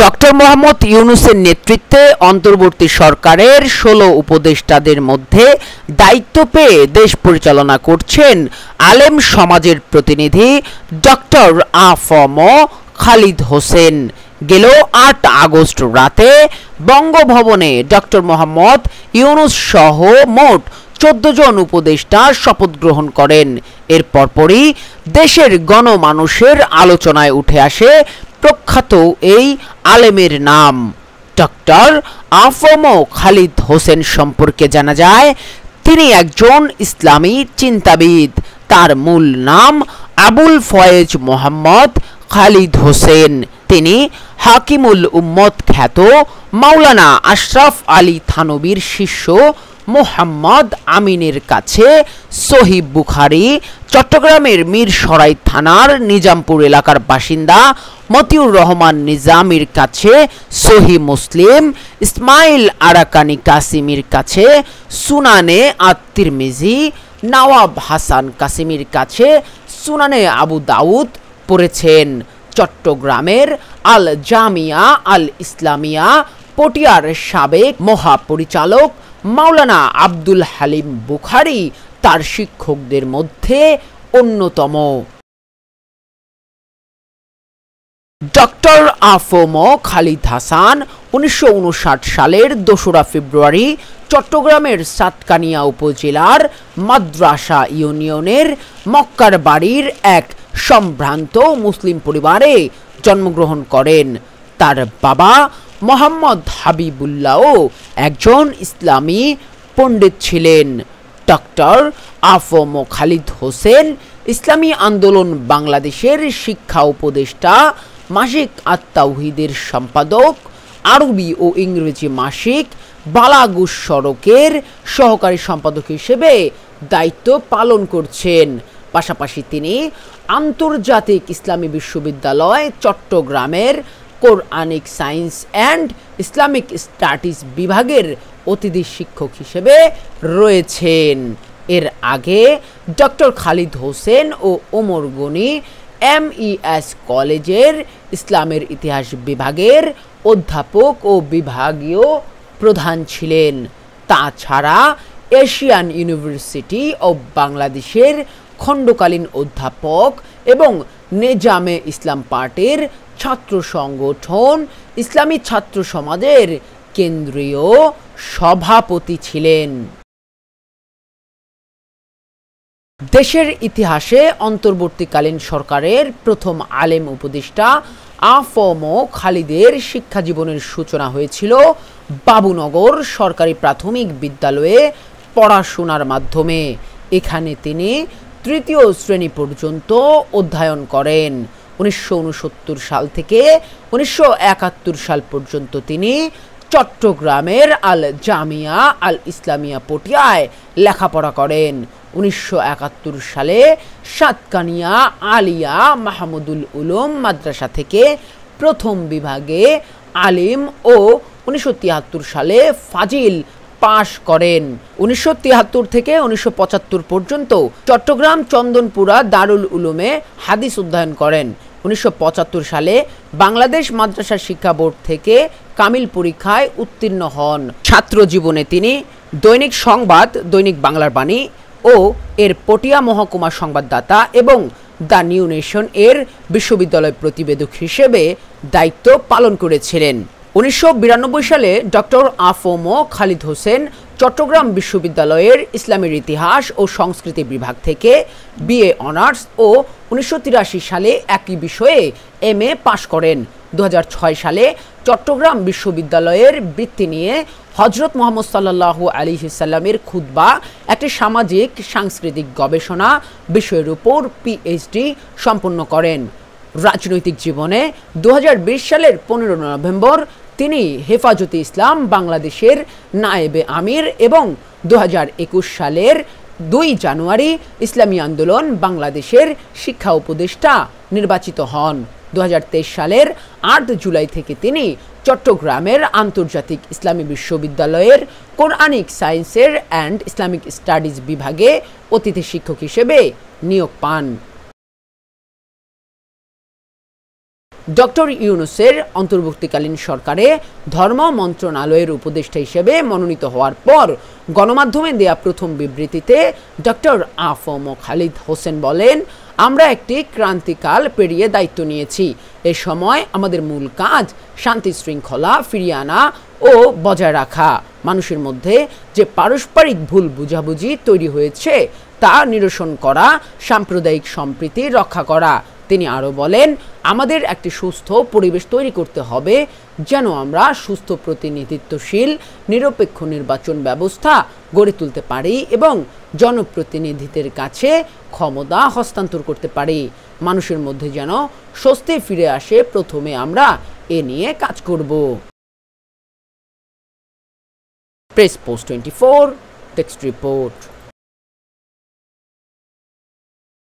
doctor Mohammad ইউনুসের নেতৃত্বে অন্তর্বর্তী সরকারের ষোলো উপদেষ্টাদের মধ্যে দায়িত্ব পেয়ে দেশ পরিচালনা করছেন আলেম সমাজের প্রতিনিধি ডক্টর আফম খালিদ হোসেন গেল আট আগস্ট রাতে বঙ্গভবনে ডক্টর মোহাম্মদ ইউনুস সহ মোট চোদ্দ জন উপদেষ্টা শপথ গ্রহণ করেন এর পরপরই দেশের গণমানুষের আলোচনায় উঠে আসে প্রখ্যাত এই আলেমের নাম ডক্টর আফম খালিদ হোসেন সম্পর্কে জানা যায় তিনি একজন ইসলামী চিন্তাবিদ তার মূল নাম আবুল ফয়েজ মোহাম্মদ খালিদ হোসেন তিনি হাকিমুল উম্মত খ্যাত মাওলানা আশরাফ আলী থানবীর শিষ্য মোহাম্মদ আমিনের কাছে সহিব বুখারি চট্টগ্রামের মীর থানার নিজামপুর এলাকার বাসিন্দা মতিউর রহমান নিজামির কাছে সহি মুসলিম ইসমাইল আরাকানি কাসিমির কাছে সুনানে মিজি নওয়াব হাসান কাসিমির কাছে সুনানে আবু দাউদ পড়েছেন চট্টগ্রামের আল জামিয়া আল ইসলামিয়া পটিয়ার সাবেক মহাপরিচালক মাওলানা আব্দুল হালিম বুখারি তার শিক্ষকদের মধ্যে অন্যতম ডক্টর আফম খালিদ হাসান উনিশশো সালের দোসরা ফেব্রুয়ারি চট্টগ্রামের সাতকানিয়া উপজেলার মাদ্রাসা ইউনিয়নের মক্কার বাড়ির এক সম্ভ্রান্ত মুসলিম পরিবারে জন্মগ্রহণ করেন তার বাবা মোহাম্মদ হাবিবুল্লাহও একজন ইসলামী পণ্ডিত ছিলেন ডক্টর আফম খালিদ হোসেন ইসলামী আন্দোলন বাংলাদেশের শিক্ষা উপদেষ্টা মাসিক আত্মাউহিদের সম্পাদক আরবি ও ইংরেজি মাসিক বালাগুস সড়কের সহকারী সম্পাদক হিসেবে দায়িত্ব পালন করছেন পাশাপাশি তিনি আন্তর্জাতিক ইসলামী বিশ্ববিদ্যালয় চট্টগ্রামের Quranic science and Islamic studies বিভাগের অতিথি শিক্ষক হিসেবে রয়েছেন এর আগে ডক্টর খালিদ হোসেন ও ওমর গনি এমইএস কলেজের ইসলামের ইতিহাস বিভাগের অধ্যাপক ও বিভাগীয় প্রধান ছিলেন তাছাড়া এশিয়ান ইউনিভার্সিটি অব বাংলাদেশের খণ্ডকালীন অধ্যাপক এবং নেজামে ইসলাম পার্টির ছাত্র সংগঠন ইসলামী ছাত্র সমাজের কেন্দ্রীয় সভাপতি ছিলেন দেশের ইতিহাসে অন্তর্বর্তীকালীন সরকারের প্রথম আলেম উপদেষ্টা আফম খালিদের শিক্ষা জীবনের সূচনা হয়েছিল বাবুনগর সরকারি প্রাথমিক বিদ্যালয়ে পড়াশোনার মাধ্যমে এখানে তিনি তৃতীয় শ্রেণী পর্যন্ত অধ্যয়ন করেন উনিশশো সাল থেকে উনিশশো সাল পর্যন্ত তিনি চট্টগ্রামের আল জামিয়া আল ইসলামিয়া পটিয়ায় লেখাপড়া করেন উনিশশো সালে সাতকানিয়া আলিয়া মাহমুদুল উলুম মাদ্রাসা থেকে প্রথম বিভাগে আলিম ও উনিশশো সালে ফাজিল পাশ করেন উনিশশো থেকে উনিশশো পর্যন্ত চট্টগ্রাম চন্দনপুরা দারুল উলুমে হাদিস অধ্যয়ন করেন উনিশশো সালে বাংলাদেশ মাদ্রাসা শিক্ষা বোর্ড থেকে কামিল পরীক্ষায় উত্তীর্ণ হন ছাত্র জীবনে তিনি দৈনিক সংবাদ দৈনিক বাংলার বাণী ও এর পটিয়া মহকুমা সংবাদদাতা এবং দ্য নিউ নেশন এর বিশ্ববিদ্যালয় প্রতিবেদক হিসেবে দায়িত্ব পালন করেছিলেন উনিশশো সালে ডক্টর আফোমো খালিদ হোসেন চট্টগ্রাম বিশ্ববিদ্যালয়ের ইসলামের ইতিহাস ও সংস্কৃতি বিভাগ থেকে বিএ অনার্স ও উনিশশো সালে একই বিষয়ে এম এ পাশ করেন দু সালে চট্টগ্রাম বিশ্ববিদ্যালয়ের বৃত্তি নিয়ে হজরত মোহাম্মদ সাল্লাহ আলী ইসাল্লামের খুদ্া একটি সামাজিক সাংস্কৃতিক গবেষণা বিষয়ের উপর পিএইচডি সম্পন্ন করেন রাজনৈতিক জীবনে দু সালের পনেরো নভেম্বর তিনি হেফাজতে ইসলাম বাংলাদেশের নায়েবে আমির এবং দু সালের দুই জানুয়ারি ইসলামী আন্দোলন বাংলাদেশের শিক্ষা উপদেষ্টা নির্বাচিত হন দু সালের আট জুলাই থেকে তিনি চট্টগ্রামের আন্তর্জাতিক ইসলামী বিশ্ববিদ্যালয়ের কোরআনিক সায়েন্সের অ্যান্ড ইসলামিক স্টাডিজ বিভাগে অতিথি শিক্ষক হিসেবে নিয়োগ পান ডক্টর ইউনুসের অন্তর্বর্তীকালীন সরকারে ধর্ম মন্ত্রণালয়ের উপদেষ্টা হিসেবে মনোনীত হওয়ার পর গণমাধ্যমে দেয়া প্রথম বিবৃতিতে ডক্টর আফম খালিদ হোসেন বলেন আমরা একটি ক্রান্তিকাল পেরিয়ে দায়িত্ব নিয়েছি এ সময় আমাদের মূল কাজ শান্তি শৃঙ্খলা ফিরিয়ে আনা ও বজায় রাখা মানুষের মধ্যে যে পারস্পরিক ভুল বুঝাবুঝি তৈরি হয়েছে তা নিরসন করা সাম্প্রদায়িক সম্প্রীতি রক্ষা করা তিনি আরও বলেন আমাদের একটি সুস্থ পরিবেশ তৈরি করতে হবে যেন আমরা সুস্থ প্রতিনিধিত্বশীল নিরপেক্ষ নির্বাচন ব্যবস্থা গড়ে তুলতে পারি এবং জনপ্রতিনিধিদের কাছে ক্ষমতা হস্তান্তর করতে পারি মানুষের মধ্যে যেন স্বস্তি ফিরে আসে প্রথমে আমরা এ নিয়ে কাজ করব press post twenty four text report